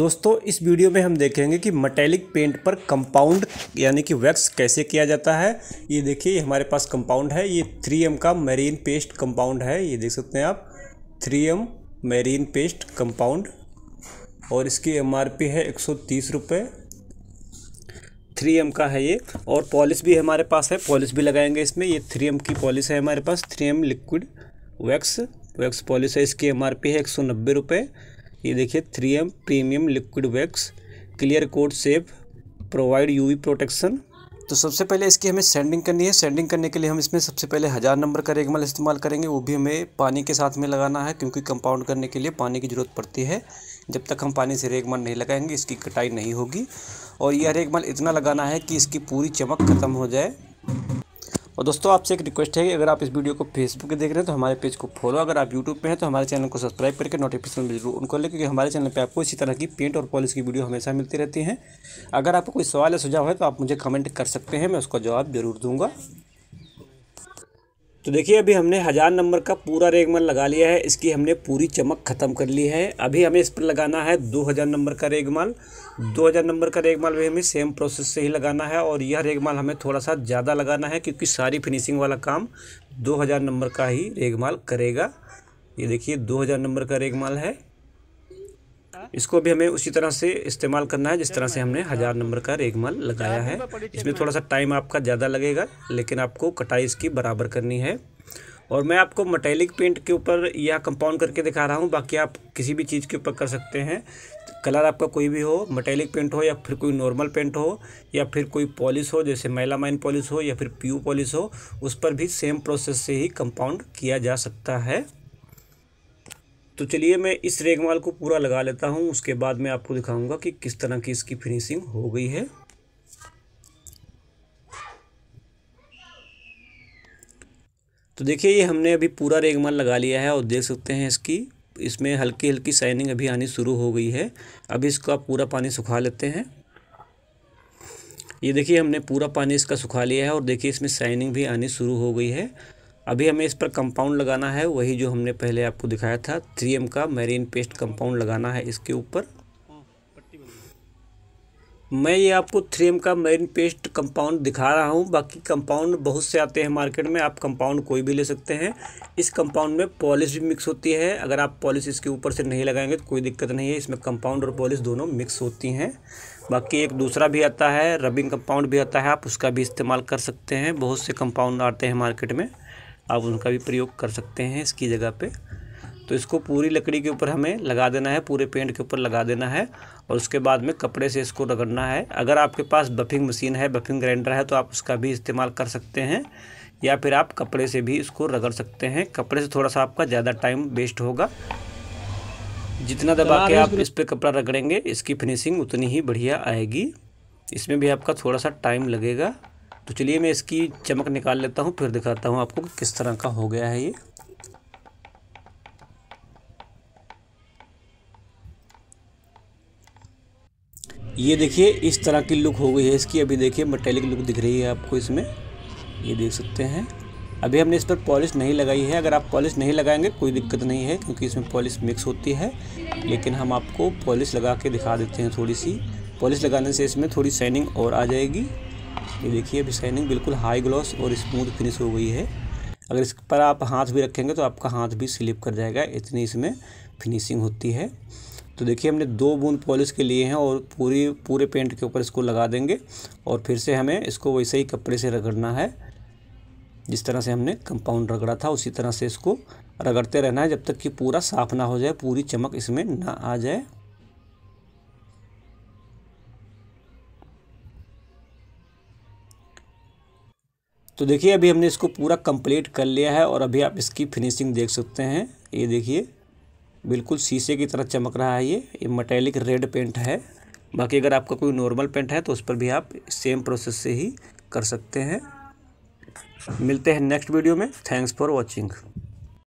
दोस्तों इस वीडियो में हम देखेंगे कि मटेलिक पेंट पर कंपाउंड यानी कि वैक्स कैसे किया जाता है ये देखिए हमारे पास कंपाउंड है ये थ्री एम का मेरीन पेस्ट कंपाउंड है ये देख सकते हैं आप three M marine paste compound और इसकी एम आर पी है एक सौ तीस रुपये थ्री एम का है ये और पॉलिश भी हमारे पास है पॉलिश भी लगाएंगे इसमें ये थ्री एम की पॉलिश है हमारे पास three M liquid wax wax polish है इसकी एम आर पी है एक सौ नब्बे रुपये ये देखिए three M premium liquid wax clear coat safe provide UV protection तो सबसे पहले इसकी हमें सेंडिंग करनी है सेंडिंग करने के लिए हम इसमें सबसे पहले हज़ार नंबर का रेगमल इस्तेमाल करेंगे वो भी हमें पानी के साथ में लगाना है क्योंकि कंपाउंड करने के लिए पानी की ज़रूरत पड़ती है जब तक हम पानी से रेगमल नहीं लगाएंगे इसकी कटाई नहीं होगी और यह रेगमल इतना लगाना है कि इसकी पूरी चमक ख़त्म हो जाए और दोस्तों आपसे एक रिक्वेस्ट है कि अगर आप इस वीडियो को फेसबुक पे देख रहे हैं तो हमारे पेज को फॉलो अगर आप यूट्यूब पे हैं तो हमारे चैनल को सब्सक्राइब करके नोटिफिकेशन मिल जरूर उनको ले क्योंकि हमारे चैनल पे आपको इसी तरह की पेंट और पॉलिश की वीडियो हमेशा मिलती रहती हैं अगर आपको कोई सवाल या सुझाव है तो आप मुझे कमेंट कर सकते हैं मैं उसका जवाब जरूर दूंगा तो देखिए अभी हमने हज़ार नंबर का पूरा रेगमल लगा लिया है इसकी हमने पूरी चमक ख़त्म कर ली है अभी हमें इस पर लगाना है दो हज़ार नंबर का रेगमाल दो हज़ार नंबर का रेगमाल भी हमें सेम प्रोसेस से ही लगाना है और यह रेगमाल हमें थोड़ा सा ज़्यादा लगाना है क्योंकि सारी फिनिशिंग वाला काम दो हज़ार नंबर का ही रेगमाल करेगा ये देखिए दो हज़ार नंबर का रेगमाल है इसको भी हमें उसी तरह से इस्तेमाल करना है जिस तरह से हमने हज़ार नंबर का रेगमाल लगाया है इसमें थोड़ा सा टाइम आपका ज़्यादा लगेगा लेकिन आपको कटाई इसकी बराबर करनी है और मैं आपको मटेलिक पेंट के ऊपर या कंपाउंड करके दिखा रहा हूँ बाकी आप किसी भी चीज़ के ऊपर कर सकते हैं कलर आपका कोई भी हो मटेलिक पेंट हो या फिर कोई नॉर्मल पेंट हो या फिर कोई पॉलिश हो जैसे माइन पॉलिश हो या फिर प्यू पॉलिश हो उस पर भी सेम प्रोसेस से ही कंपाउंड किया जा सकता है तो चलिए मैं इस रेगमाल को पूरा लगा लेता हूँ उसके बाद मैं आपको दिखाऊंगा कि किस तरह की इसकी फिनिशिंग हो गई है तो देखिए ये हमने अभी पूरा रेगमाल लगा लिया है और देख सकते हैं इसकी इसमें हल्की हल्की शाइनिंग अभी आनी शुरू हो गई है अब इसका पूरा पानी सुखा लेते हैं ये देखिए हमने पूरा पानी इसका सुखा लिया है और देखिए इसमें शाइनिंग भी आनी शुरू हो गई है अभी हमें इस पर कंपाउंड लगाना है वही जो हमने पहले आपको दिखाया था थ्री एम का मैरीन पेस्ट कंपाउंड लगाना है इसके ऊपर मैं ये आपको थ्री एम का मैरीन पेस्ट कंपाउंड दिखा रहा हूँ बाकी कंपाउंड बहुत से आते हैं मार्केट में आप कंपाउंड कोई भी ले सकते हैं इस कंपाउंड में पॉलिश भी मिक्स होती है अगर आप पॉलिश इसके ऊपर से नहीं लगाएंगे तो कोई दिक्कत नहीं है इसमें कंपाउंड और पॉलिश दोनों मिक्स होती हैं बाकी एक दूसरा भी आता है रबिंग कंपाउंड भी आता है आप उसका भी इस्तेमाल कर सकते हैं बहुत से कंपाउंड आते हैं मार्केट में आप उनका भी प्रयोग कर सकते हैं इसकी जगह पे तो इसको पूरी लकड़ी के ऊपर हमें लगा देना है पूरे पेंट के ऊपर लगा देना है और उसके बाद में कपड़े से इसको रगड़ना है अगर आपके पास बफिंग मशीन है बफिंग ग्राइंडर है तो आप उसका भी इस्तेमाल कर सकते हैं या फिर आप कपड़े से भी इसको रगड़ सकते हैं कपड़े से थोड़ा सा आपका ज़्यादा टाइम वेस्ट होगा जितना दबा के आप इस पर कपड़ा रगड़ेंगे इसकी फिनिशिंग उतनी ही बढ़िया आएगी इसमें भी आपका थोड़ा सा टाइम लगेगा तो चलिए मैं इसकी चमक निकाल लेता हूँ फिर दिखाता हूँ आपको किस तरह का हो गया है ये ये देखिए इस तरह की लुक हो गई है इसकी अभी देखिए मटेलिक लुक दिख रही है आपको इसमें ये देख सकते हैं अभी हमने इस पर पॉलिश नहीं लगाई है अगर आप पॉलिश नहीं लगाएंगे कोई दिक्कत नहीं है क्योंकि इसमें पॉलिश मिक्स होती है लेकिन हम आपको पॉलिश लगा के दिखा देते हैं थोड़ी सी पॉलिश लगाने से इसमें थोड़ी शाइनिंग और आ जाएगी ये देखिए अभी शाइनिंग बिल्कुल हाई ग्लॉस और स्मूथ फिनिश हो गई है अगर इस पर आप हाथ भी रखेंगे तो आपका हाथ भी स्लिप कर जाएगा इतनी इसमें फिनिशिंग होती है तो देखिए हमने दो बूंद पॉलिश के लिए हैं और पूरी पूरे पेंट के ऊपर इसको लगा देंगे और फिर से हमें इसको वैसे ही कपड़े से रगड़ना है जिस तरह से हमने कंपाउंड रगड़ा था उसी तरह से इसको रगड़ते रहना है जब तक कि पूरा साफ ना हो जाए पूरी चमक इसमें ना आ जाए तो देखिए अभी हमने इसको पूरा कंप्लीट कर लिया है और अभी आप इसकी फिनिशिंग देख सकते हैं ये देखिए बिल्कुल शीशे की तरह चमक रहा है ये ये मटेलिक रेड पेंट है बाकी अगर आपका कोई नॉर्मल पेंट है तो उस पर भी आप सेम प्रोसेस से ही कर सकते हैं मिलते हैं नेक्स्ट वीडियो में थैंक्स फॉर वॉचिंग